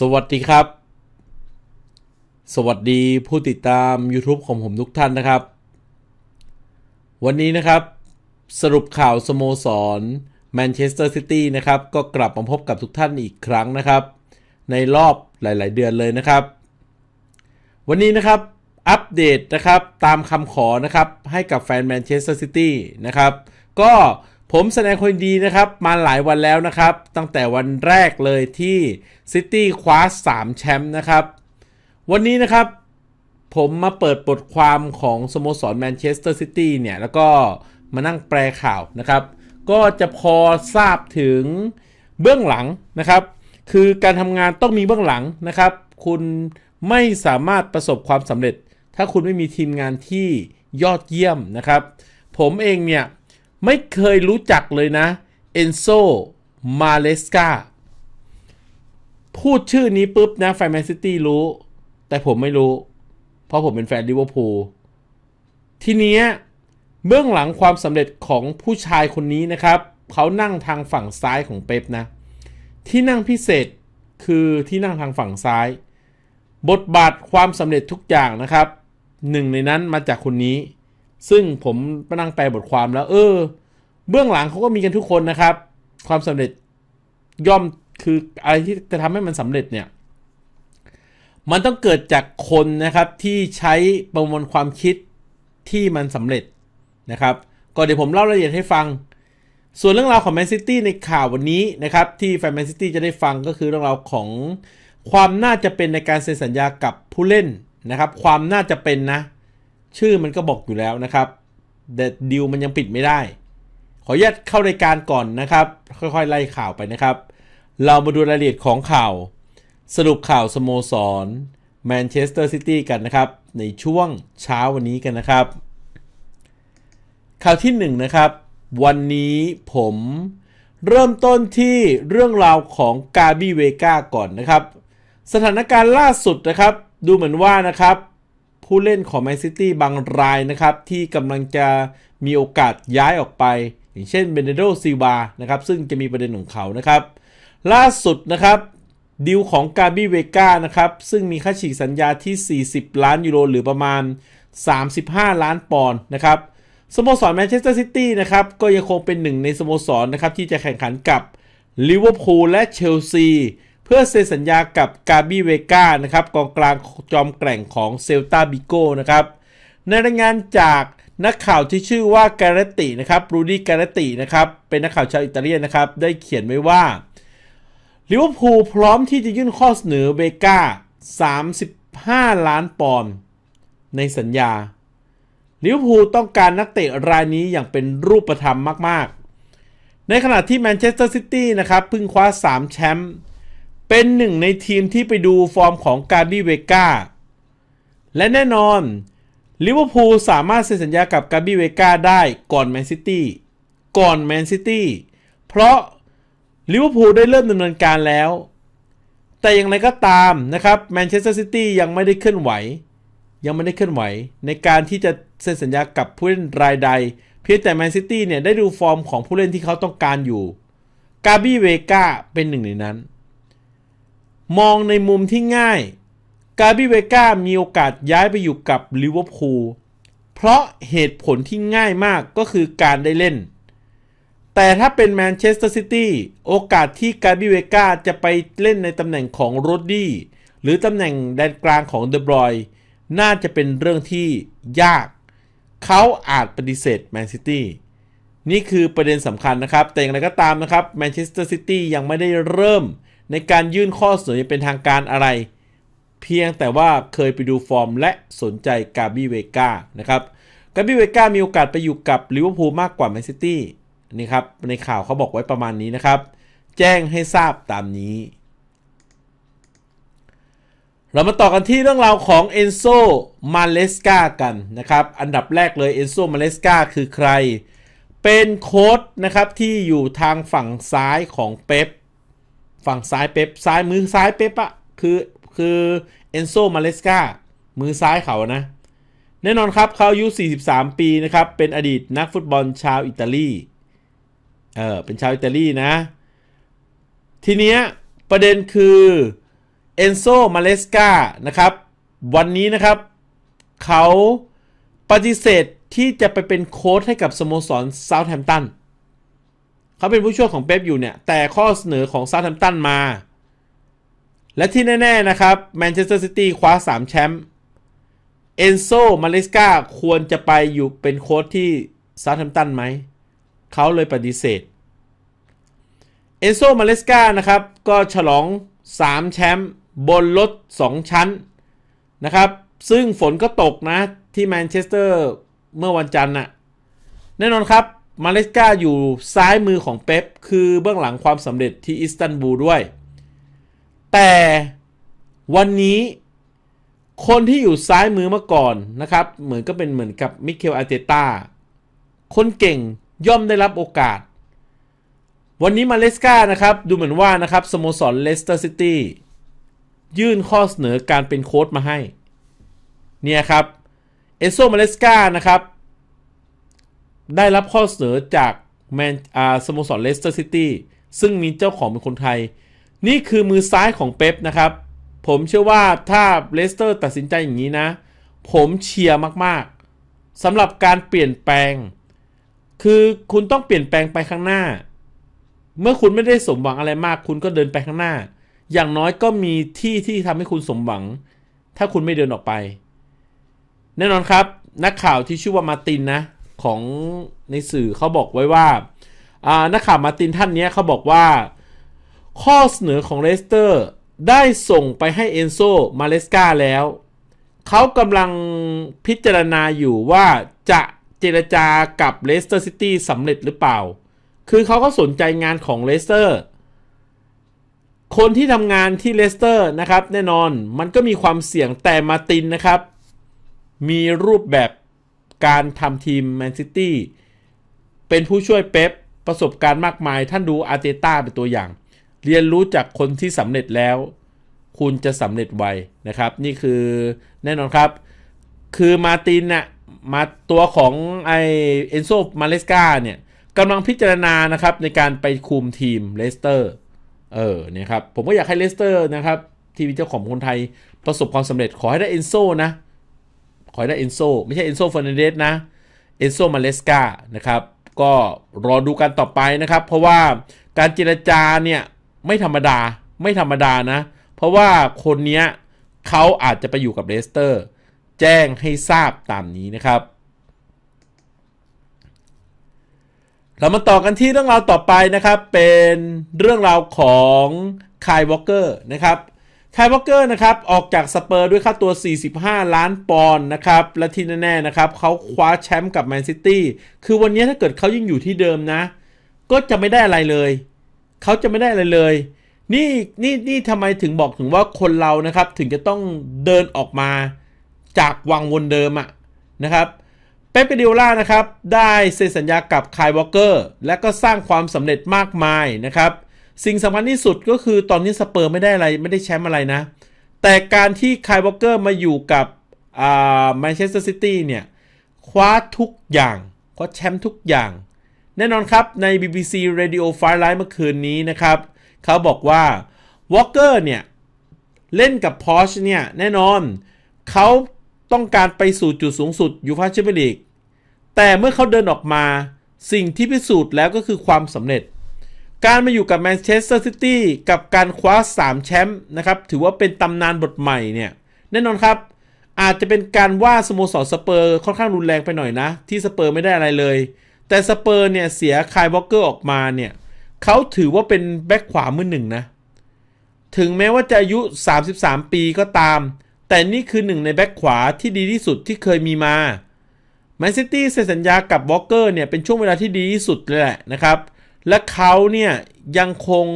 สวัสดีครับ สวัสดีผู้ติดตาม YouTube ของผมทุกท่านนะครับ วันนี้นะครับสรุปข่าวสโมสรแมนเชสเตอร์ซิตี้นะครับก็กลับมาพบกับทุกท่านอีกครั้งนะครับ ในรอบหลาย ๆเดือนเลยนะครับ วันนี้นะครับอัปเดตนะครับตามคำขอนะครับ ให้กับแฟนแมนเชสเตอร์ซิตี้นะครับก็ผมแสดงคนดีนะครับมาหลายวันแล้วนะครับ ตั้งแต่วันแรกเลยที่ซิตี้คว้า3แชมป์นะครับ วันนี้นะครับผมมาเปิดบทความของสโมสรแมนเชสเตอร์ซิตี้เนี่ย แล้วก็มานั่งแปลข่าวนะครับ ก็จะพอทราบถึงเบื้องหลังนะครับ คือการทำงานต้องมีเบื้องหลังนะครับ คุณไม่สามารถประสบความสำเร็จ ถ้าคุณไม่มีทีมงานที่ยอดเยี่ยมนะครับ ผมเองเนี่ยไม่เคยรู้จักเลยนะเอนโซ มาเลสกาพูดชื่อนี้ปุ๊บนะแฟนแมนซิตี้รู้ แต่ผมไม่รู้ เพราะผมเป็นแฟนลิเวอร์พูลทีนี้เบื้องหลังความสำเร็จของผู้ชายคนนี้นะครับเขานั่งทางฝั่งซ้ายของเป๊ปนะ ที่นั่งพิเศษคือที่นั่งทางฝั่งซ้าย บทบาทความสำเร็จทุกอย่างนะครับหนึ่งในนั้นมาจากคนนี้ซึ่งผมมานั่งแปลบทความแล้ว เออ เบื้องหลังเขาก็มีกันทุกคนนะครับ ความสำเร็จย่อมคือ อะไรที่จะทำให้มันสำเร็จเนี่ยมันต้องเกิดจากคนนะครับที่ใช้ประมวลความคิดที่มันสำเร็จนะครับก่อนเดี๋ยวผมเล่ารายละเอียดให้ฟัง ส่วนเรื่องราวของแมนซิตี้ในข่าววันนี้นะครับ ที่แฟนแมนซิตี้จะได้ฟังก็คือเรื่องราวของความน่าจะเป็นในการเซ็นสัญญากับผู้เล่นนะครับ ความน่าจะเป็นนะชื่อมันก็บอกอยู่แล้วนะครับเตดิวมันยังปิดไม่ได้ ขออนุญาตเข้ารายการก่อนนะครับ ค่อยๆไล่ข่าวไปนะครับ เรามาดูรายละเอียดของข่าว สรุปข่าวสโมสรแมนเชสเตอร์ซิตี้กันนะครับ ในช่วงเช้าวันนี้กันนะครับ ข่าวที่ 1นนะครับ วันนี้ผมเริ่มต้นที่เรื่องราวของกาบีเวก้าก่อนนะครับ สถานการณ์ล่าสุดนะครับดูเหมือนว่านะครับผู้เล่นของแมนซิตี้บางรายนะครับ ที่กำลังจะมีโอกาสย้ายออกไป อย่างเช่นเบเนโดซิบานะครับซึ่งจะมีประเด็นของเขา นะครับล่าสุดนะครับดิวของกาบิเวกานะครับ ซึ่งมีค่าฉีกสัญญาที่ 40 ล้านยูโร หรือประมาณ 35 ล้านปอนด์นะครับสโมสรแมนเชสเตอร์ซิตี้นะครับ ก็ยังคงเป็นหนึ่งในสโมสรนะครับ ที่จะแข่งขันกับลิเวอร์พูลและเชลซีเพื่อเซ็นสัญญากับกาบีเวกานะครับกองกลางจอมแกร่งของเซลตาบิโก้นะครับ ในรายงานจากนักข่าวที่ชื่อว่าการตินะครับ รูดี้ การตินะครับ เป็นนักข่าวชาวอิตาเลียนนะครับ ได้เขียนไว้ว่าลิเวอร์พูลพร้อมที่จะยื่นข้อเสนอเบกา35 ล้านปอนด์ในสัญญาลิเวอร์พูลต้องการนักเตะรายนี้อย่างเป็นรูปธรรมมาก ๆ ในขณะที่แมนเชสเตอร์ซิตี้ นะครับพึ่งคว้า3 แชมป์เป็นหนึ่งในทีมที่ไปดูฟอร์มของการบีเวก้าและแน่นอนลิเวอร์พูลสามารถเซ็นสัญญากับการบีเวก้าได้ก่อนแมนซิตี้ก่อนแมนซิตี้เพราะลิเวอร์พูลได้เริ่มดำเนินการแล้ว แต่อย่างไรก็ตามนะครับแมนเชสเตอร์ซิตี้ยังไม่ได้เคลื่อนไหว ยังไม่ได้เคลื่อนไหว ในการที่จะเซ็นสัญญากับผู้เล่นรายใด เพียงแต่แมนซิตี้เนี่ยได้ดูฟอร์มของผู้เล่นที่เขาต้องการอยู่กาบี้เวก้าเป็นหนึ่งในนั้นมองในมุมที่ง่ายกาบิเวก้ามีโอกาสย้ายไปอยู่กับลิเวอร์พูลเพราะเหตุผลที่ง่ายมากก็คือการได้เล่น แต่ถ้าเป็นแมนเชสเตอร์ซิตี้โอกาสที่กาบิเวก้าจะไปเล่นในตำแหน่งของโรดดี้หรือตำแหน่งแดนกลางของเดบรอยน่าจะเป็นเรื่องที่ยาก เขาอาจปฏิเสธแมนซิตี้นี่คือประเด็นสำคัญนะครับ แต่อย่างไรก็ตามนะครับแมนเชสเตอร์ซิตี้ยังไม่ได้เริ่มในการยื่นข้อเสนอเป็นทางการอะไร เพียงแต่ว่าเคยไปดูฟอร์มและสนใจกาบิเวกานะครับ กาบิเวกามีโอกาสไปอยู่กับลิเวอร์พูลมากกว่าแมนซิตี้นี่ครับในข่าวเขาบอกไว้ประมาณนี้นะครับ แจ้งให้ทราบตามนี้ เรามาต่อกันที่เรื่องราวของเอนโซ มาเลสกากันนะครับ อันดับแรกเลยเอนโซ มาเลสกาคือใคร เป็นโค้ดนะครับที่อยู่ทางฝั่งซ้ายของเป๊ปฝั่งซ้ายเป๊ปซ้ายมือซ้ายเป๊ปอะคือคือเอนโซ มาเลสกามือซ้ายเขานะ แน่นอนครับเขาอายุ 43 ปีนะครับ เป็นอดีตนักฟุตบอลชาวอิตาลีเออเป็นชาวอิตาลีนะ ทีเนี้ยประเด็นคือเอนโซ มาเลสกานะครับ วันนี้นะครับเขาปฏิเสธที่จะไปเป็นโค้ชให้กับสโมสรเซาท์แฮมป์ตันเขาเป็นผู้ช่วยของเป๊ปอยู่เนี่ย แต่ข้อเสนอของซาทัมตันมา และที่แน่ ๆนะครับแมนเชสเตอร์ซิตี้คว้า 3 แชมป์เอนโซมาเลสกาควรจะไปอยู่เป็นโค้ชที่ซาทัมตันไหม เขาเลยปฏิเสธเอนโซมาเลสกานะครับก็ฉลอง 3 แชมป์บนรถ2ชั้นนะครับ ซึ่งฝนก็ตกนะที่แมนเชสเตอร์เมื่อวันจันทร์น่ะแน่นอนครับมาเลสกาอยู่ซ้ายมือของเป๊ปคือเบื้องหลังความสำเร็จที่อิสตันบูลด้วย แต่วันนี้ คนที่อยู่ซ้ายมือมาก่อนนะครับ เหมือนก็เป็นเหมือนกับมิเกลอาเตตาคนเก่งย่อมได้รับโอกาส วันนี้มาเลสกานะครับ ดูเหมือนว่านะครับ สโมสรเลสเตอร์ซิตี้ยื่นข้อเสนอการเป็นโค้ชมาให้ เนี่ยครับ เอโซมาเลสกานะครับได้รับข้อเสนอจากแมนอาสโมสรเลสเตอร์ซิตี้ซึ่งมีเจ้าของเป็นคนไทย นี่คือมือซ้ายของเป๊ปนะครับผมเชื่อว่าถ้าเลสเตอร์ตัดสินใจอย่างนี้นะผมเชียร์มากๆสำหรับการเปลี่ยนแปลง คือคุณต้องเปลี่ยนแปลงไปข้างหน้า เมื่อคุณไม่ได้สมหวังอะไรมาก คุณก็เดินไปข้างหน้า อย่างน้อยก็มีที่ที่ทำให้คุณสมหวัง ถ้าคุณไม่เดินออกไป แน่นอนครับนักข่าวที่ชื่อว่ามาตินนะของในสื่อเขาบอกไว้ว่านักข่าวมาตินท่านนี้เขาบอกว่าข้อเสนอของเลสเตอร์ ได้ส่งไปให้เอนโซ มาเลสกาแล้ว เขากำลังพิจารณาอยู่ว่าจะเจรจากับเลสเตอร์ซิตี้สำเร็จหรือเปล่า คือเขาก็สนใจงานของเลสเตอร์คนที่ทำงานที่เลสเตอร์นะครับแน่นอนมันก็มีความเสี่ยงแต่มาตินนะครับ มีรูปแบบการทำทีมแมนซิตี้เป็นผู้ช่วยเป๊ปประสบการณ์มากมายท่านดูอาร์เตต้าเป็นตัวอย่าง เรียนรู้จากคนที่สำเร็จแล้ว คุณจะสำเร็จไวนะครับ นี่คือแน่นอนครับคือมาตินเนี่ยมาตัวของไอเอนโซมาเลสกาเนี่ย กำลังพิจารณานะครับ ในการไปคุมทีมเลสเตอร์เออเนี่ยครับ ผมก็อยากให้เลสเตอร์นะครับ ทีมเจ้าของคนไทยประสบความสำเร็จขอให้ได้เอนโซนะอยได้เอนโซไม่ใช่เอนโซเฟอร์นันเดสนะเอนโซมาเลสกานะครับก็รอดูกันต่อไปนะครับเพราะว่าการเจรจาเนี่ยไม่ธรรมดาไม่ธรรมดานะ เพราะว่าคนนี้เขาอาจจะไปอยู่กับเลสเตอร์แจ้งให้ทราบตามนี้นะครับเรามาต่อกันที่เรื่องราวต่อไปนะครับเป็นเรื่องราวของคายวอลเกอร์นะครับคายวอเกอร์นะครับ ออกจากสเปอร์ด้วยค่าตัว 45 ล้านปอนด์นะครับ และที่แน่ๆนะครับ เขาคว้าแชมป์กับแมนซิตี้คือวันนี้ถ้าเกิดเขายังอยู่ที่เดิมนะ ก็จะไม่ได้อะไรเลย เขาจะไม่ได้อะไรเลย นี่นี่นี่ทำไมถึงบอกถึงว่าคนเรานะครับ ถึงจะต้องเดินออกมาจากวังวนเดิมอะนะครับเป๊ปกเดิโอล่านะครับ ได้เซ็นสัญญากับคายวอเกอร์และก็สร้างความสำเร็จมากมายนะครับสิ่งสำคัญที่สุดก็คือตอนนี้สเปอร์ไม่ได้อะไร ไม่ได้แชมป์อะไรนะ แต่การที่คายวอลเกอร์มาอยู่กับแมนเชสเตอร์ซิตี้เนี่ย คว้าทุกอย่าง คว้าแชมป์ทุกอย่าง แน่นอนครับใน BBC Radio f i r e l i g h t เมื่อคืนนี้นะครับเขาบอกว่า วอลเกอร์เนี่ย เล่นกับพอชเนี่ย แน่นอนเขาต้องการไปสู่จุดสูงสุดยูฟาเชมเปี้ยนลีกแต่เมื่อเขาเดินออกมาสิ่งที่พิสูจน์แล้วก็คือความสำเร็จการมาอยู่กับแมนเชสเตอร์ซิตี้กับการคว้า3แชมป์นะครับถือว่าเป็นตำนานบทใหม่เนี่ยแน่นอนครับ อาจจะเป็นการว่าสโมสรสเปอร์ค่อนข้างรุนแรงไปหน่อยนะ ที่สเปอร์ไม่ได้อะไรเลย แต่สเปอร์เนี่ยเสียคายวอลเกอร์ออกมาเนี่ยเขาถือว่าเป็นแบ็คขวามือหนึ่งนะ ถึงแม้ว่าจะอายุ 33 ปีก็ตาม แต่นี่คือหนึ่งในแบ็คขวาที่ดีที่สุดที่เคยมีมาแมนซิตี้เซ็นสัญญากับวอลเกอร์เนี่ยเป็นช่วงเวลาที่ดีที่สุดเลยแหละนะครับเและเขาเนี่ยยังคง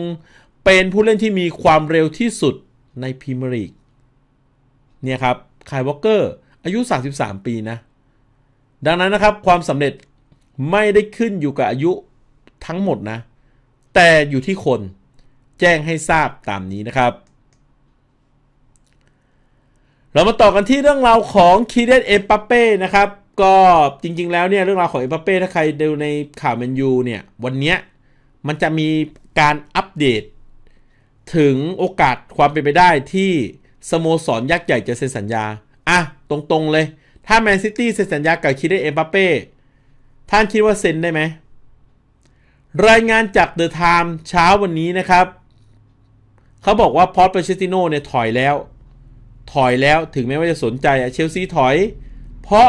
เป็นผู้เล่นที่มีความเร็วที่สุดในพรีเมียร์ลีกเนี่ยครับคายวอลเกอร์อายุ 33 ปีนะดังนั้นนะครับความสำเร็จไม่ได้ขึ้นอยู่กับอายุทั้งหมดนะแต่อยู่ที่คนแจ้งให้ทราบตามนี้นะครับ เรามาต่อกันที่เรื่องราวของคีเดนเอปาเป้นะครับก็จริงๆแล้วเนี่ยเรื่องราวของเอปาเป้ถ้าใครดูในข่าวแมนยูเนี่ยวันเนี้ยมันจะมีการอัปเดตถึงโอกาสความเป็นไปได้ที่สโมสรยักษ์ใหญ่จะเซ็นสัญญา อ่ะตรงๆเลยถ้าแมนซิตี้เซ็นสัญญากับคิดได้เอ็มบัปเป้ท่านคิดว่าเซ็นได้ไหมรายงานจากเดอะไทม์เช้าวันนี้นะครับ เขาบอกว่าพอตเปเชติโน่เนี่ยถอยแล้ว ถอยแล้วถึงแม้ว่าจะสนใจอะเชลซีถอยเพราะ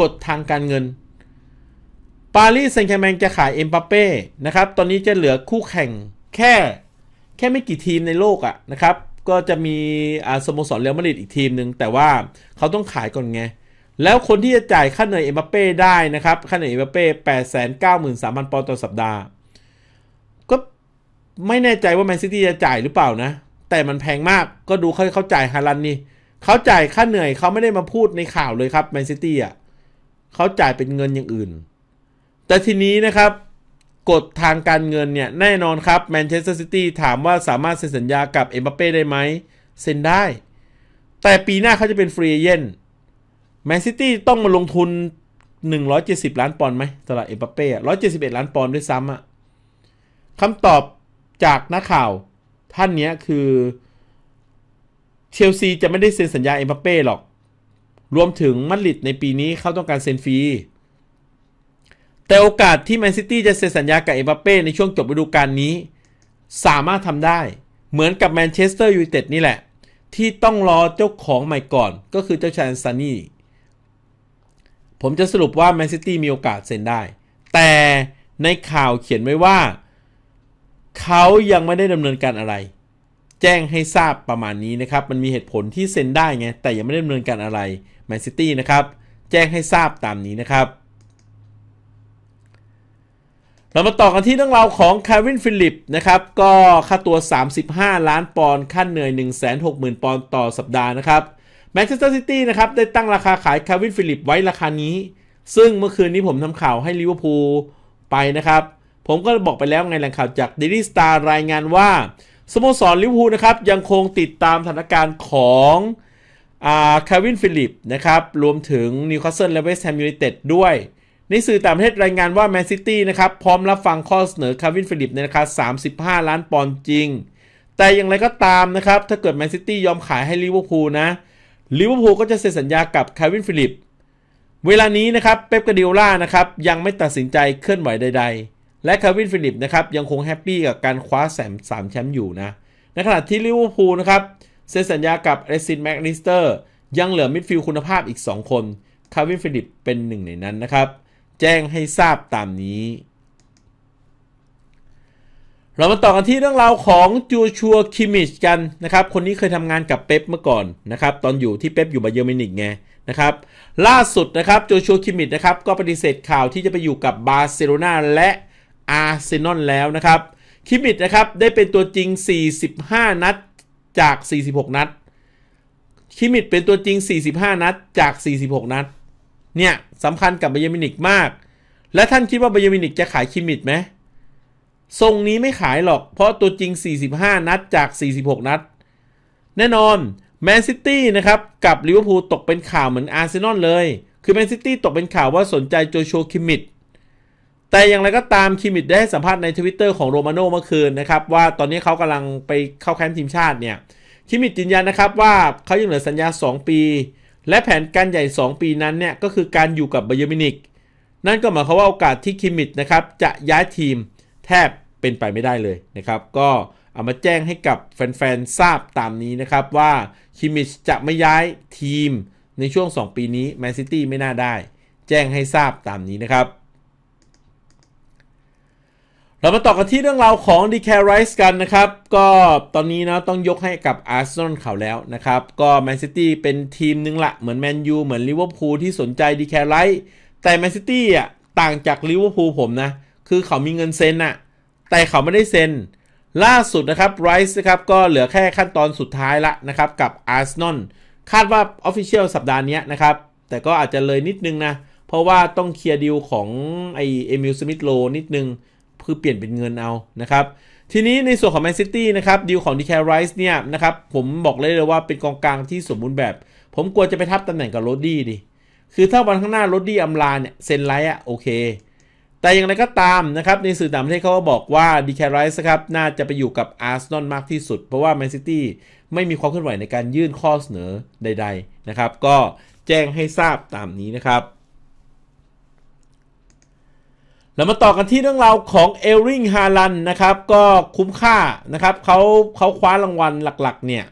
กฎทางการเงินปารีสแซงต์แชร์แมงจะขายเอ็มบัปเป้นะครับ ตอนนี้จะเหลือคู่แข่งแค่แค่ไม่กี่ทีมในโลกอะนะครับ ก็จะมีสโมสรเรอัลมาดริดอีกทีมหนึ่งแต่ว่าเขาต้องขายก่อนไง แล้วคนที่จะจ่ายค่าเหนื่อยเอ็มบัปเป้ได้นะครับ ค่าเหนื่อยเอ็มบัปเป้แปดแสนเก้าหมื่นสามพันปอนด์ต่อสัปดาห์ ก็ไม่แน่ใจว่าแมนซิตี้จะจ่ายหรือเปล่านะ แต่มันแพงมาก ก็ดูเขาเขาจ่ายฮารันนี่เขาจ่ายค่าเหนื่อยเขาไม่ได้มาพูดในข่าวเลยครับแมนซิตี้อ่ะเขาจ่ายเป็นเงินอย่างอื่นแต่ทีนี้นะครับกฎทางการเงินเนี่ย แน่นอนครับแมนเชสเตอร์ซิตี้ถามว่าสามารถเซ็นสัญญากับเอ็มบัปเป้ได้ไหมเซ็นได้ แต่ปีหน้าเขาจะเป็นฟรีเอเย่นแมนซิตี้ต้องมาลงทุน 170 ล้านปอนด์ไหมสำหรับเอ็มบัปเป้ร้อยเจ็ดล้านปอนด์ด้วยซ้ำอะคำตอบจากนักข่าวท่านนี้คือ เชลซีจะไม่ได้เซ็นสัญญาเอ็มบัปเป้หรอก รวมถึงมัดลิดในปีนี้เขาต้องการเซ็นฟรีแต่โอกาสที่แมนซิตี้จะเซ็นสัญญากับเอ็มบัปเป้ในช่วงจบฤดูกาลนี้ สามารถทำได้ เหมือนกับแมนเชสเตอร์ยูไนเต็ดนี่แหละ ที่ต้องรอเจ้าของใหม่ก่อนก็คือเจ้าชายซันนี่ผมจะสรุปว่าแมนซิตี้มีโอกาสเซ็นได้ แต่ในข่าวเขียนไว้ว่า เขายังไม่ได้ดำเนินการอะไร แจ้งให้ทราบประมาณนี้นะครับ มันมีเหตุผลที่เซ็นได้ไงแต่ยังไม่ได้ดำเนินการอะไรแมนซิตี้นะครับแจ้งให้ทราบตามนี้นะครับเรามาต่อกันที่เรื่องราวของคารินฟิลิปนะครับ ก็ค่าตัว 35 ล้านปอนด์ค่าเหนื่อย 160,000 ปอนด์ต่อสัปดาห์นะครับแมนเชสเตอร์ซิตี้นะครับ ได้ตั้งราคาขายคารินฟิลิปไว้ราคานี้ ซึ่งเมื่อคืนนี้ผมทำข่าวให้ลิเวอร์พูลไปนะครับ ผมก็บอกไปแล้วไงแหล่งข่าวจากิลี่สตาร์รายงานว่าสโมสรลิเวอร์พูลนะครับ ยังคงติดตามสถานการณ์ของคารินฟิลิปนะครับรวมถึงนิวคาสเซิลและเวสต์แฮมยูไนเต็ดด้วยในสื่อต่างประเทศรายงานว่าแมนซิตี้นะครับพร้อมรับฟังข้อเสนอ คาร์วินฟิลิปในราคา35 ล้านปอนด์จริง แต่อย่างไรก็ตามนะครับ ถ้าเกิดแมนซิตี้ยอมขายให้ลิเวอร์พูลนะลิเวอร์พูลก็จะเซ็นสัญญากับคาร์วินฟิลิปเวลานี้นะครับเป๊ปกาดิโอล่านะครับ ยังไม่ตัดสินใจเคลื่อนไหวใดๆ และคาร์วินฟิลิปนะครับ ยังคงแฮปปี้กับการคว้าแสมสามแชมป์อยู่นะ ในขณะที่ลิเวอร์พูลนะครับเซ็นสัญญากับเรซินแมกนิสเตอร์ยังเหลือมิดฟิลด์คุณภาพอีก 2 คนคาร์วินฟิลิปเป็นหนึ่งในนั้นนะครับแจ้งให้ทราบตามนี้ เรามาต่อกันที่เรื่องราวของจูชัว คิมิชกันนะครับ คนนี้เคยทำงานกับเป๊ปเมื่อก่อนนะครับตอนอยู่ที่เป๊ปอยู่บาเยอร์มินิกไงนะครับ ล่าสุดนะครับจูชัว คิมิชนะครับก็ปฏิเสธข่าวที่จะไปอยู่กับบาร์เซโลนาและอาร์เซนอลแล้วนะครับ คิมิชนะครับได้เป็นตัวจริง 45 นัดจาก 46 นัด คิมิชเป็นตัวจริง 45 นัดจาก 46 นัดเนี่ยสำคัญกับไบเยมินิกมาก และท่านคิดว่าไบเยมินิกจะขายคิมมิดไหมทรงนี้ไม่ขายหรอกเพราะตัวจริง 45 นัดจาก 46 นัด แน่นอนแมนซิตี้นะครับกับลิเวอร์พูลตกเป็นข่าวเหมือนอาร์เซนอลเลย คือแมนซิตี้ตกเป็นข่าวว่าสนใจโจชัวคิมมิดแต่อย่างไรก็ตามคิมมิดได้ให้สัมภาษณ์ในทวิตเตอร์ของโรมาโน่เมื่อคืนนะครับว่าตอนนี้เขากำลังไปเข้าแคมป์ทีมชาติเนี่ยคิมมิดยืนยันนะครับว่าเขายังเหลือสัญญา 2 ปีและแผนการใหญ่ 2 ปีนั้นเนี่ยก็คือการอยู่กับเบเยอร์มินิกนั่นก็หมายความว่าโอกาสที่คิมมิตนะครับ จะย้ายทีมแทบเป็นไปไม่ได้เลยนะครับ ก็เอามาแจ้งให้กับแฟนๆ ทราบตามนี้นะครับว่าคิมมิชจะไม่ย้ายทีมในช่วง 2 ปีนี้แมนซิตี้ไม่น่าได้ แจ้งให้ทราบตามนี้นะครับเรามาต่อกันที่เรื่องราวของดีแคไรส์กันนะครับ ก็ตอนนี้นะต้องยกให้กับอาร์เซนอลเขาแล้วนะครับ ก็แมนซิตี้เป็นทีมนึงละเหมือนแมนยูเหมือนลิเวอร์พูลที่สนใจดีแคไรส์แต่แมนซิตี้อ่ะต่างจากลิเวอร์พูลผมนะ คือเขามีเงินเซ็นอะแต่เขาไม่ได้เซ็น ล่าสุดนะครับไรส์นะครับก็เหลือแค่ขั้นตอนสุดท้ายละนะครับ กับอาร์เซนอลคาดว่าออฟฟิเชียลสัปดาห์นี้นะครับ แต่ก็อาจจะเลยนิดนึงนะ เพราะว่าต้องเคลียร์ดีลของไอเอมิลสมิธโลนิดนึงคือเปลี่ยนเป็นเงินเอานะครับ ทีนี้ในส่วนของแมนซิตี้นะครับ ดีลของดีแคไรส์เนี่ยนะครับ ผมบอกเลยเลยว่าเป็นกองกลางที่สมบูรณ์แบบ ผมกลัวจะไปทับตำแหน่งกับโรดดี้ดิ คือถ้าวันข้างหน้าโรดดี้อำลาเนี่ยเซนไลท์อะโอเค แต่อย่างไรก็ตามนะครับ ในสื่อต่างประเทศเขาก็บอกว่าดีแคไรส์ครับ น่าจะไปอยู่กับอาร์เซนอลมากที่สุดเพราะว่าแมนซิตี้ไม่มีความเคลื่อนไหวในการยื่นข้อเสนอใดๆนะครับก็แจ้งให้ทราบตามนี้นะครับแล้วมาต่อกันที่เรื่องราวของเอลริงฮาลันนะครับ ก็คุ้มค่านะครับเขาเขาคว้ารางวัลหลัก ๆ เนี่ย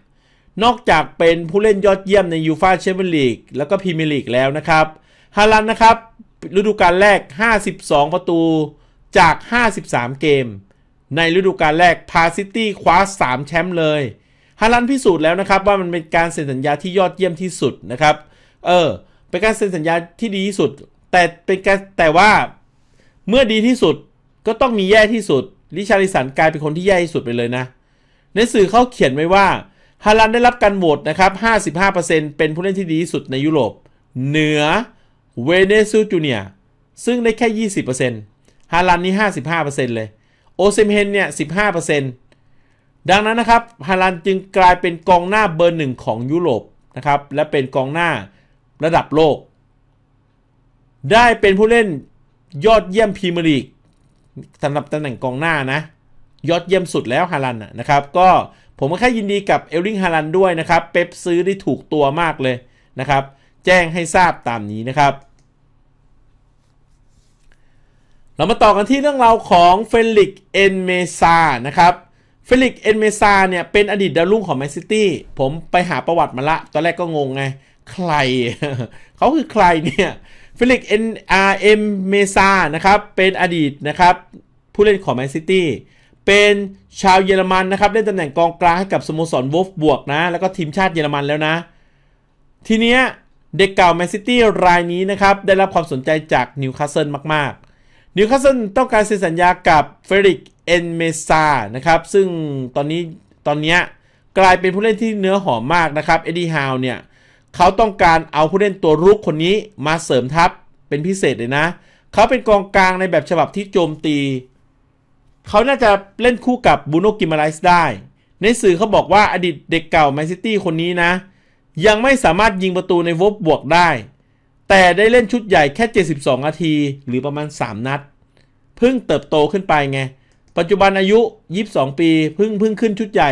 นอกจากเป็นผู้เล่นยอดเยี่ยมในยูฟาแชมเปี้ยนลีกแล้วก็พรีเมียร์ลีกแล้วนะครับ ฮาลันนะครับ ฤดูกาลแรก 52 ประตูจาก 53 เกม ในฤดูกาลแรก พาซิตี้คว้า 3 แชมป์เลย ฮาลันพิสูจน์แล้วนะครับว่ามันเป็นการเซ็นสัญญาที่ยอดเยี่ยมที่สุดนะครับ เออ เป็นการเซ็นสัญญาที่ดีที่สุด แต่เป็นการแต่ว่าเมื่อดีที่สุดก็ต้องมีแย่ที่สุด ลิชาริสันกลายเป็นคนที่แย่ที่สุดไปเลยนะ ในสื่อเขาเขียนไว้ว่า ฮาลันได้รับการโหวตนะครับ 55%เป็นผู้เล่นที่ดีที่สุดในยุโรป เหนือเวเนซุเลาเนียซึ่งได้แค่ 20%ฮาลันนี่ 55%เลยโอเซมเฮนเนี่ย 15%ดังนั้นนะครับ ฮาลันจึงกลายเป็นกองหน้าเบอร์หนึ่งของยุโรปนะครับและเป็นกองหน้าระดับโลก ได้เป็นผู้เล่นยอดเยี่ยมพรีเมียร์ลีกสำหรับตำแหน่งกองหน้านะ ยอดเยี่ยมสุดแล้วฮารันนะครับ ก็ผมก็แค่ยินดีกับเอลลิงฮารันด้วยนะครับ เป๊ปซื้อได้ถูกตัวมากเลยนะครับ แจ้งให้ทราบตามนี้นะครับ เรามาต่อกันที่เรื่องราวของเฟลิกเอนเมซานะครับเฟลิกเอนเมซาเนี่ยเป็นอดีตดาวรุ่งของแมนซิตี้ผมไปหาประวัติมาละตอนแรกก็งงไง ใคร เขาคือใครเนี่ยฟิลิก เอ็นอาร์เอ็มเมซา นะครับ เป็นอดีตนะครับผู้เล่นของแมนซิตี้ เป็นชาวเยอรมันนะครับเล่นตำแหน่งกองกลางให้กับ สโมสรวอฟบวกนะแล้วก็ทีมชาติเยอรมันแล้วนะทีเนี้ยเด็กเก่าแมนซิตี้ รายนี้นะครับได้รับความสนใจจากนิวคาสเซิลมาก ๆ นิวคาสเซิลต้องการเซ็นสัญญากับเฟริก เอ็นเมซา นะครับซึ่งตอนนี้ตอนเนี้ยกลายเป็นผู้เล่นที่เนื้อหอมมากนะครับเอ็ดดี้ฮาวเนี่ยเขาต้องการเอาผู้เล่นตัวรุกคนนี้มาเสริมทัพ เป็นพิเศษเลยนะ เขาเป็นกองกลางในแบบฉบับที่โจมตี เขาน่าจะเล่นคู่กับบูโนกิมาไลส์ได้ ในสื่อเขาบอกว่าอดีตเด็กเก่าแมนซิตี้คนนี้นะ ยังไม่สามารถยิงประตูในวบบวกได้ แต่ได้เล่นชุดใหญ่แค่ 72นาทีหรือประมาณ 3 นัดเพิ่งเติบโตขึ้นไปไง ปัจจุบันอายุ 22 ปีเพิ่งเพิ่งขึ้นชุดใหญ่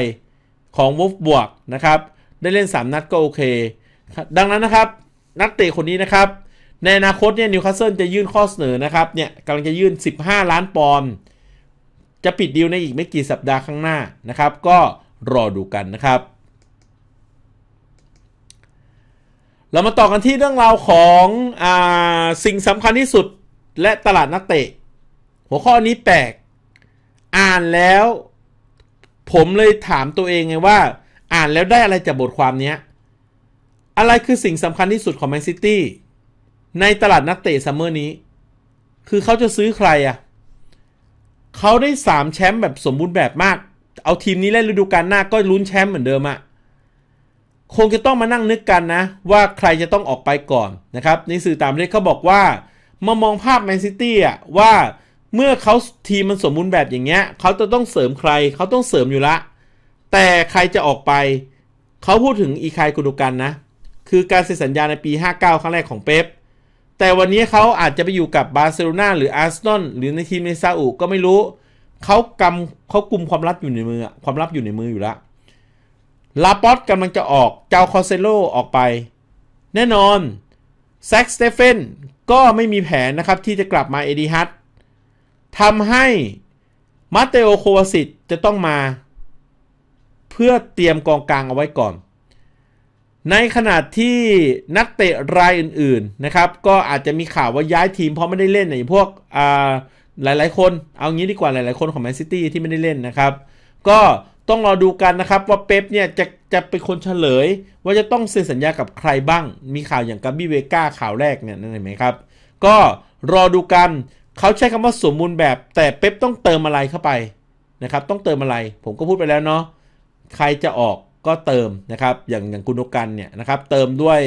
ของวบบวกนะครับได้เล่น 3 นัดก็โอเคดังนั้นนะครับนักเตะคนนี้นะครับ ในอนาคตเนี่ยนิวคาสเซิลจะยื่นข้อเสนอนะครับเนี่ยกำลังจะยื่น 15 ล้านปอนด์จะปิดดีลในอีกไม่กี่สัปดาห์ข้างหน้านะครับ ก็รอดูกันนะครับ เรามาต่อกันที่เรื่องราวของอสิ่งสำคัญที่สุดและตลาดนักเตะ หัวข้อนี้แปลกอ่านแล้วผมเลยถามตัวเองไงว่าอ่านแล้วได้อะไรจากบทความนี้อะไรคือสิ่งสำคัญที่สุดของแมนซิตี้ในตลาดนักเตะซัมเมอร์นี้ คือเขาจะซื้อใครอะ่ะ เขาได้3แชมป์แบบสมบูรณ์แบบมาก เอาทีมนี้เล่นฤดูกาลหน้าก็ลุ้นแชมป์เหมือนเดิมอะคงจะต้องมานั่งนึกกันนะ ว่าใครจะต้องออกไปก่อนนะครับ ในสื่อตามเระเทเขาบอกว่า มามองภาพแมนซิตี้อ่ะว่าเมื่อเขาทีมมันสมบูรณ์แบบอย่างเงี้ยเขาจะต้องเสริมใคร เขาต้องเสริมอยู่ละ แต่ใครจะออกไป เขาพูดถึงอีคายกุดูกันนะคือการเซ็นสัญญาในปี 59 ครั้งแรกของเป๊ป แต่วันนี้เขาอาจจะไปอยู่กับบาร์เซโลนาหรืออาร์เซนอลหรือในทีมในซาอุก็ไม่รู้ เขากำเขากุมความลับอยู่ในมือความลับอยู่ในมืออยู่ละลาปอตกำลังจะออกเจ้าคอเซโลออกไป แน่นอน แซ็กสเตเฟนก็ไม่มีแผนนะครับที่จะกลับมาเอดิฮัตทำให้มาเตโอโควาสิตจะต้องมา เพื่อเตรียมกองกลางเอาไว้ก่อนในขณะที่นักเตะรายอื่นๆนะครับก็อาจจะมีข่าวว่าย้ายทีมเพราะไม่ได้เล่นอย่างพวกหลายๆคนเอางี้ดีกว่าหลายๆคนของแมนซิตี้ที่ไม่ได้เล่นนะครับ ก็ต้องรอดูกันนะครับว่าเป๊ปเนี่ยจะจะเป็นคนเฉลย ว่าจะต้องเซ็นสัญญากับใครบ้างมีข่าวอย่างกับบี้เวก้าข่าวแรกเนี่ยนั่นเองไหมครับก็รอดูกันเขาใช้คำว่าสมบูรณ์แบบ แต่เป๊ปต้องเติมอะไรเข้าไปนะครับต้องเติมอะไร ผมก็พูดไปแล้วเนาะใครจะออกก็เติมนะครับ อย่างอย่างกุนกันเนี่ยนะครับ เติมด้วย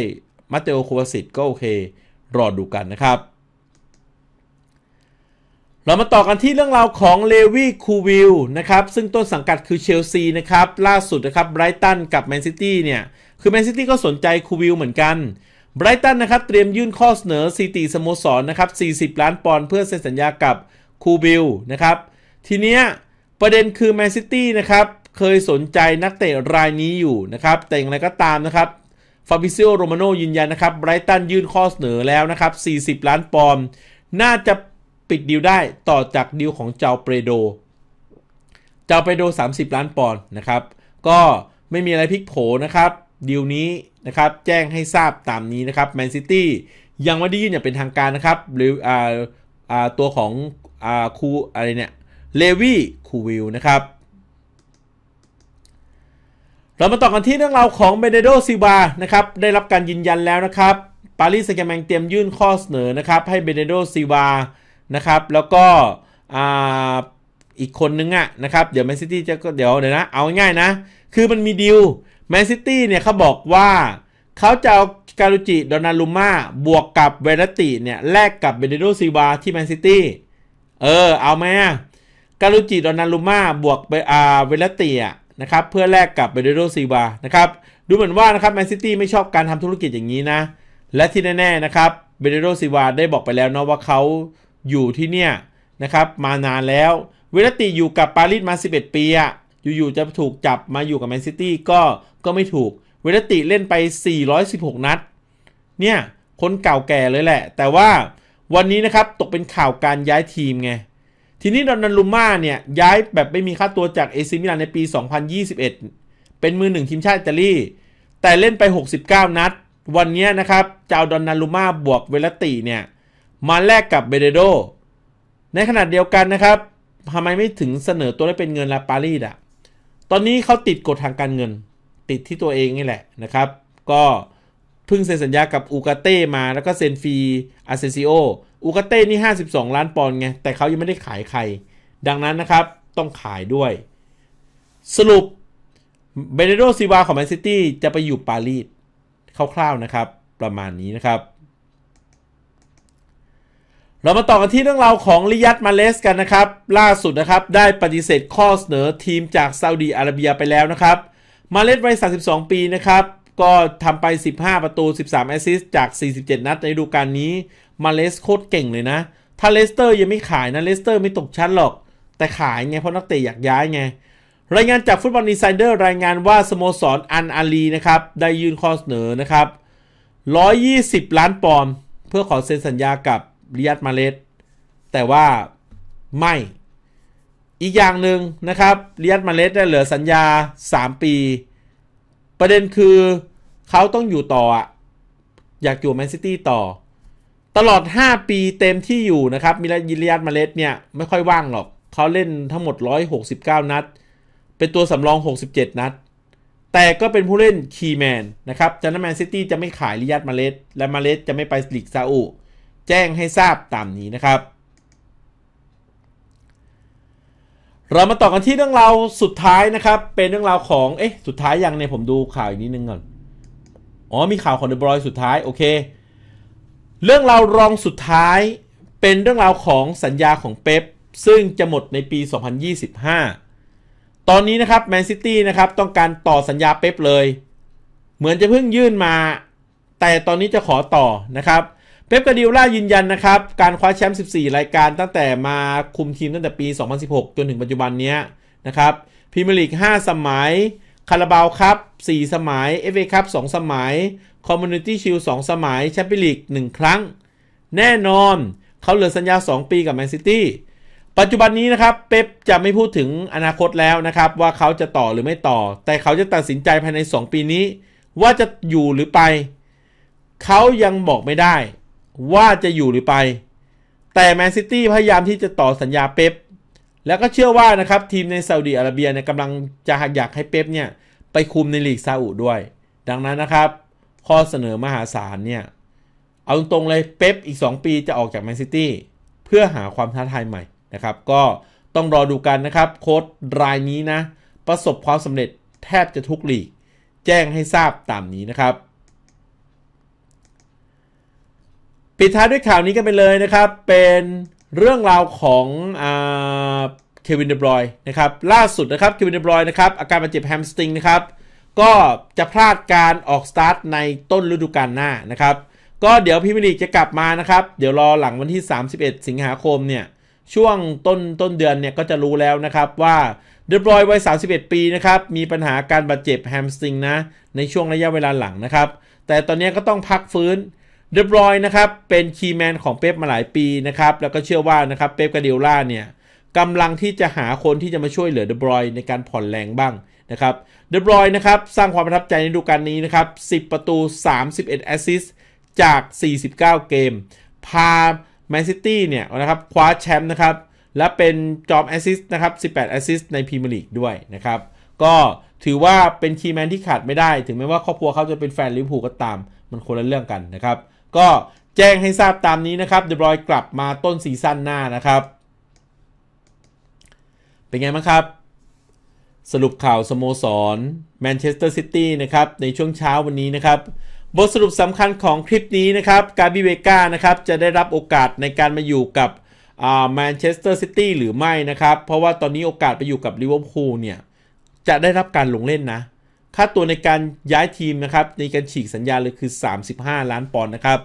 มาเตโอโควาสิตก็โอเค รอดูกันนะครับ เรามาต่อกันที่เรื่องราวของเลวีคูวิลนะครับ ซึ่งต้นสังกัดคือเชลซีนะครับ ล่าสุดนะครับไบรตันกับแมนซิตี้เนี่ย คือแมนซิตี้ก็สนใจคูวิลเหมือนกันไบรตันนะครับเตรียมยื่นข้อเสนอซีตีสโมสรนะครับ 40 ล้านปอนด์เพื่อเซ็นสัญญากับคูบิลนะครับทีเนี้ยประเด็นคือแมนซิตี้นะครับเคยสนใจนักเตะรายนี้อยู่นะครับแต่อย่างไรก็ตามนะครับฟาบิซิโอโรมาโนยืนยันนะครับไบรตัน ยื่นข้อเสนอแล้วนะครับ40 ล้านปอนด์น่าจะปิดดีลได้ต่อจากดีลของเจ้าเปโดเจ้าเปโด 30 ล้านปอนด์นะครับ ก็ไม่มีอะไรพลิกโผนะครับ ดีลนี้นะครับ แจ้งให้ทราบตามนี้นะครับแมนซิตี้ ยังไม่ได้ยื่นอย่างเป็นทางการนะครับ หรืออ่าอ่าตัวของอ่าคูอะไรเนี่ยเลวี่คูวิลนะครับเรามาต่อกันที่เรื่องราวของเบเนโดซิวานะครับ ได้รับการยืนยันแล้วนะครับปารีสแซงต์แร์แมงเตรียมยื่นข้อเสนอนะครับ ให้เบเนโดซิวานะครับ แล้วก็อีกคนนึงอะนะครับ เดี๋ยวแมนซิตี้จะก็เดี๋ยวเดี๋ยวนะ เอาง่ายนะ คือมันมีดีลแมนซิตี้เนี่ยเขาบอกว่าเขาจะเอาการุจิดอนาลุม่าบวกกับเวรติเนี่ยแลกกับเบเนโดซิวาที่แมนซิตี้เออเอาไหมการุจิดอนาลุม่าบวกเวรติอ่ะนะครับเพื่อแลกกับเบเดโรซีบานะครับดูเหมือนว่านะครับแมนซิตี้ไม่ชอบการทำธุรกิจอย่างนี้นะและที่แน่ ๆ นะครับเบเดโรซีบาได้บอกไปแล้วเนาะว่าเขาอยู่ที่เนี่ยนะครับมานานแล้ว เวลติอยู่กับปารีสมา 11 ปีอะอยู่ ๆ จะถูกจับมาอยู่กับแมนซิตี้ก็ก็ไม่ถูกเวลติเล่นไป 416 นัดเนี่ยคนเก่าแก่เลยแหละ แต่ว่าวันนี้นะครับตกเป็นข่าวการย้ายทีมไงทีนี้ดอนนารลุม่าเนี่ยย้ายแบบไม่มีค่าตัวจากเอซิมิลานในปี 2021 เป็นมือหนึ่งทีมชาติอิตาลีแต่เล่นไป 69 นัด วันนี้นะครับ เจ้าดอนนารลุม่าบวกเวลติเนี่ย มาแลกกับเบเดโดในขณะเดียวกันนะครับทำไมไม่ถึงเสนอตัวได้เป็นเงินลาปารีสอะตอนนี้เขาติดกฎทางการเงินติดที่ตัวเองนี่แหละนะครับ ก็เพิ่งเซ็นสัญญากับอูกาเต้มาแล้วก็เซ็นฟรีอาเซนซิโออูกาเต้นี่ 52 ล้านปอนด์ไง แต่เขายังไม่ได้ขายใคร ดังนั้นนะครับต้องขายด้วย สรุปเบเนโดซิวาของแมนซิตี้จะไปอยู่ปารีสคร่าวๆนะครับ ประมาณนี้นะครับ เรามาต่อกันที่เรื่องราวของลิยัตมาเลสกันนะครับ ล่าสุดนะครับได้ปฏิเสธข้อเสนอทีมจากซาอุดีอาระเบียไปแล้วนะครับมาเลสวัย32ปีนะครับก็ทำไป 15 ประตู 13 แอสซิสต์จาก 47 นัด ในฤดูกาลนี้ มาเลสโคตรเก่งเลยนะ ถ้าเลสเตอร์ยังไม่ขายนะ เลสเตอร์ไม่ตกชั้นหรอก แต่ขายไง เพราะนักเตะอยากย้ายไง รายงานจากฟุตบอลดีไซเดอร์รายงานว่า สโมสรอันอาลีนะครับ ได้ยื่นข้อเสนอนะครับ 120 ล้านปอนด์เพื่อขอเซ็นสัญญากับ ริยัตมาเลส แต่ว่าไม่ อีกอย่างหนึ่งนะครับ ริยัตมาเลสได้เหลือสัญญา 3 ปีประเด็นคือเขาต้องอยู่ต่ออ่ะอยากอยู่แมนซิตี้ต่อ ตลอด 5 ปีเต็มที่อยู่นะครับมิลยิลิยาตมาเลสเนี่ยไม่ค่อยว่างหรอกเขาเล่นทั้งหมด 169 นัด เป็นตัวสำรอง 67 นัด แต่ก็เป็นผู้เล่นคีแมนนะครับจันนแมนซิตี้จะไม่ขายลิยาตมาเลสและมาเลสจะไม่ไปลีกซาอุแจ้งให้ทราบตามนี้นะครับเรามาต่อกันที่เรื่องราวสุดท้ายนะครับเป็นเรื่องราวของเอ๊ะสุดท้ายยังเนี่ยผมดูข่าวอีกนิดนึงก่อนอ๋อมีข่าวของเดอะบรอยสุดท้ายโอเค เรื่องราวรองสุดท้ายเป็นเรื่องราวของสัญญาของเป๊ปซึ่งจะหมดในปี 2025 ตอนนี้นะครับแมนซิตี้นะครับต้องการต่อสัญญาเป๊ปเลย เหมือนจะเพิ่งยื่นมา แต่ตอนนี้จะขอต่อนะครับเป๊ปกาดิโล่ายืนยันนะครับ การคว้าแชมป์ 14 รายการตั้งแต่มาคุมทีมตั้งแต่ปี 2016 จนถึงปัจจุบันนี้นะครับพรีเมียร์ลีก 5 สมัยคาราบาวครับ 4สมัย FA ครับ2สมัยคอมมูนิตี้ชิลด์2สมัยแชมเปี้ยนลีก 1 ครั้ง แน่นอนเขาเหลือสัญญา 2 ปีกับแมนซิตี้ปัจจุบันนี้นะครับเป๊ปจะไม่พูดถึงอนาคตแล้วนะครับ ว่าเขาจะต่อหรือไม่ต่อ แต่เขาจะตัดสินใจภายใน 2 ปีนี้ ว่าจะอยู่หรือไปเขายังบอกไม่ได้ว่าจะอยู่หรือไป แต่แมนซิตี้พยายามที่จะต่อสัญญาเป๊ป แล้วก็เชื่อว่านะครับทีมในซาอุดีอาระเบียเนี่ยกำลังจะอยากให้เป๊ปเนี่ย ไปคุมในลีกซาอุด้วย ดังนั้นนะครับ ข้อเสนอมหาศาลเนี่ย เอาตรงเลยเป๊ปอีก 2 ปีจะออกจากแมนซิตี้เพื่อหาความท้าทายใหม่นะครับ ก็ต้องรอดูกันนะครับโค้ดรายนี้นะ ประสบความสำเร็จแทบจะทุกลีก แจ้งให้ทราบตามนี้นะครับปิดท้ายด้วยข่าวนี้กันไปเลยนะครับ เป็นเรื่องราวของเควินเดบรอยนะครับล่าสุดนะครับเควินเดบรอยนะครับอาการบาดเจ็บแฮมสตริงนะครับก็จะพลาดการออกสตาร์ทในต้นฤดูกาลหน้านะครับก็เดี๋ยวพิมลีจะกลับมานะครับ เดี๋ยวรอหลังวันที่ 31 สิงหาคมเนี่ยช่วงต้นต้นเดือนเนี่ยก็จะรู้แล้วนะครับว่าเดบรอยวัย31 ปีนะครับ มีปัญหาการบาดเจ็บแฮมสตริงนะในช่วงระยะเวลาหลังนะครับ แต่ตอนนี้ก็ต้องพักฟื้นเดบรอยนะครับ เป็นคีย์แมนของเป๊ปมาหลายปีนะครับ แล้วก็เชื่อว่านะครับ เป๊ปกาเดียล่าเนี่ยกำลังที่จะหาคนที่จะมาช่วยเหลือเดบรอยในการผ่อนแรงบ้างนะครับเดบรอยนะครับ สร้างความประทับใจในฤดูกาลนี้นะครับ 10 ประตู 31 แอสซิสต์จาก 49 เกม พาแมนซิตี้เนี่ยนะครับคว้าแชมป์นะครับ และเป็นจอมแอสซิสต์นะครับ 18 แอสซิสต์ในพรีเมียร์ลีกด้วยนะครับก็ถือว่าเป็นคีย์แมนที่ขาดไม่ได้ ถึงแม้ว่าครอบครัวเขาจะเป็นแฟนลิเวอร์พูลก็ตาม มันคนละเรื่องกันนะครับก็แจ้งให้ทราบตามนี้นะครับเดบรอยกลับมาต้นซีซั่นหน้านะครับ เป็นไงบ้างครับ สรุปข่าวสโมสรแมนเชสเตอร์ซิตี้นะครับในช่วงเช้าวันนี้นะครับ บทสรุปสำคัญของคลิปนี้นะครับกาบิเวกานะครับ จะได้รับโอกาสในการมาอยู่กับแมนเชสเตอร์ซิตี้หรือไม่นะครับ เพราะว่าตอนนี้โอกาสไปอยู่กับลิเวอร์พูลเนี่ย จะได้รับการลงเล่นนะค่าตัวในการย้ายทีมนะครับในการฉีกสัญญาเลยคือ 35 ล้านปอนด์นะครับ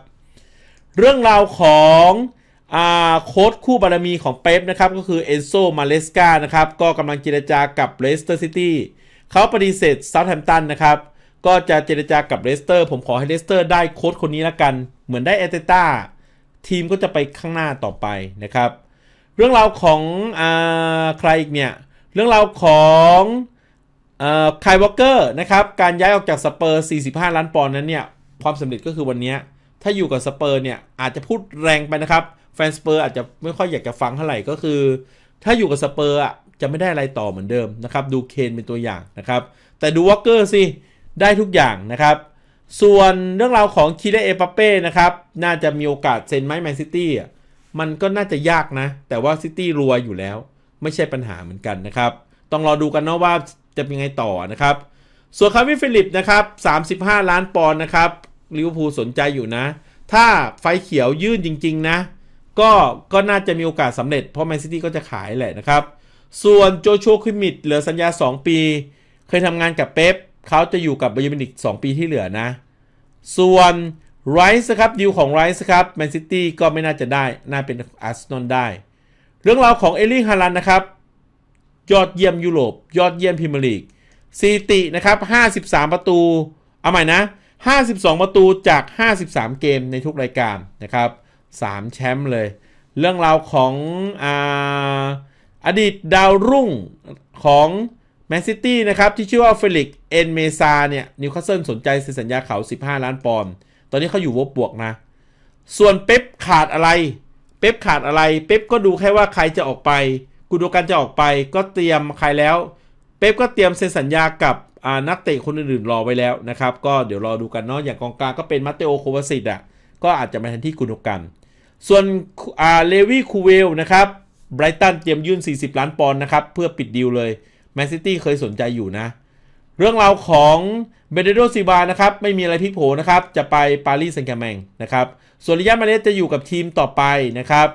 เรื่องราวของโค้ดคู่บารมีของเป๊ปนะครับ ก็คือเอนโซ มาเลสกานะครับก็กำลังเจรจากับเลสเตอร์ซิตี้เขาปฏิเสธซาท์แฮมตันนะครับก็จะเจรจากับเลสเตอร์ผมขอให้เลสเตอร์ได้โค้ดคนนี้ละกัน เหมือนได้เอเตต้าทีมก็จะไปข้างหน้าต่อไปนะครับ เรื่องราวของอใครอีกเนี่ย เรื่องราวของคายวอลเกอร์นะครับ การย้ายออกจากสเปอร์ 45 ล้านปอนด์นั้นเนี่ย ความสำเร็จก็คือวันนี้ ถ้าอยู่กับสเปอร์เนี่ย อาจจะพูดแรงไปนะครับ แฟนสเปอร์อาจจะไม่ค่อยอยากจะฟังเท่าไหร่ก็คือ ถ้าอยู่กับสเปอร์อ่ะจะไม่ได้อะไรต่อเหมือนเดิมนะครับ ดูเคนเป็นตัวอย่างนะครับ แต่ดูวอลเกอร์สิ ได้ทุกอย่างนะครับ ส่วนเรื่องราวของคีเดเอปาเป้นะครับน่าจะมีโอกาสเซ็นไหมแมนซิตี้มันก็น่าจะยากนะ แต่ว่าซิตี้รวยอยู่แล้ว ไม่ใช่ปัญหาเหมือนกันนะครับ ต้องรอดูกันนะว่าจะเป็นไงต่อนะครับ ส่วนคาร์วิฟิลิปนะครับ 35 ล้านปอนด์นะครับ ลิเวอร์พูลสนใจอยู่นะ ถ้าไฟเขียวยื่นจริงๆนะ ก็ก็น่าจะมีโอกาสสำเร็จ เพราะแมนซิตี้ก็จะขายแหละนะครับ ส่วนโจชคิมิดเหลือสัญญา 2 ปี เคยทำงานกับเป๊ป เขาจะอยู่กับบเยอร์มินิก2ปีที่เหลือนะ ส่วนไรซ์ครับดิวของไรซ์ครับแมนซิตี้ก็ไม่น่าจะได้ น่าเป็นอาร์เซนอลได้ เรื่องราวของเอลลิงฮารันนะครับยอดเยี่ยมยุโรปยอดเยี่ยมพิมรลีกสีิตินะครับ 53 ประตูเอาใหม่นะ 52 ประตูจาก 53 เกมในทุกรายการนะครับ 3 แชมป์เลย เรื่องราวของออดีตดาวรุ่งของแมนซิตี้นะครับ ที่ชื่อว่าเฟลิกเอนเมซาเนี่ยนิวคาสเซิลสนใจเซ็นสัญญาเขา 15 ล้านปอนด์ตอนนี้เขาอยู่วบบวกนะ ส่วนเป๊ปขาดอะไร เป๊ปขาดอะไรเป๊ปก็ดูแค่ว่าใครจะออกไปกุโดการจะออกไปก็เตรียมใครแล้วเป๊ปก็เตรียมเซ็นสัญญากับนักเตะคนอื่นๆรอไว้แล้วนะครับ ก็เดี๋ยวรอดูกันเนาะอย่างกองกลางก็เป็นมาเตโอโควาสิตอ่ะก็อาจจะมาแทนที่กุโดกัน ส่วนเลวี่คูเวลนะครับไบรตันเตรียมยื่น 40 ล้านปอนด์นะครับ เพื่อปิดดีลเลยแมนซิตี้เคยสนใจอยู่นะเรื่องราวของเบเดโดซิบานะครับไม่มีอะไรพลิกโผนะครับ จะไปปารีสแซงต์แมงนะครับส่วนริยามาเลสจะอยู่กับทีมต่อไปนะครับ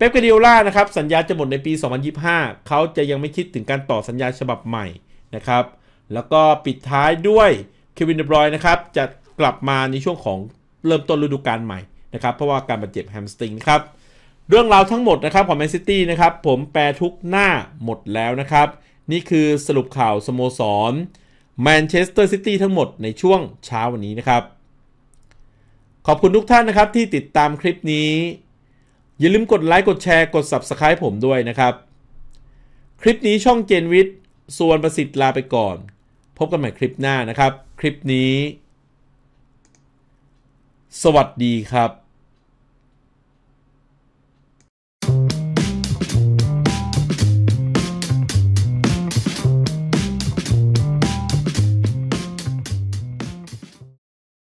เป๊ปกาเดียล่านะครับ สัญญาจะหมดในปี 2025 เขาจะยังไม่คิดถึงการต่อสัญญาฉบับใหม่นะครับ แล้วก็ปิดท้ายด้วยเควินเดบรอยนะครับ จะกลับมาในช่วงของเริ่มต้นฤดูกาลใหม่นะครับ เพราะว่าการบาดเจ็บแฮมสติงครับ เรื่องราวทั้งหมดนะครับของแมนซิตี้นะครับ ผมแปลทุกหน้าหมดแล้วนะครับ นี่คือสรุปข่าวสโมสรแมนเชสเตอร์ซิตี้ทั้งหมดในช่วงเช้าวันนี้นะครับ ขอบคุณทุกท่านนะครับที่ติดตามคลิปนี้อย่าลืมกดไลค์กดแชร์กด Subscribe ผมด้วยนะครับ คลิปนี้ช่องเจนวิทย์ส่วนประสิทธิ์ลาไปก่อน พบกันใหม่คลิปหน้านะครับ คลิปนี้ สวัสดีครับ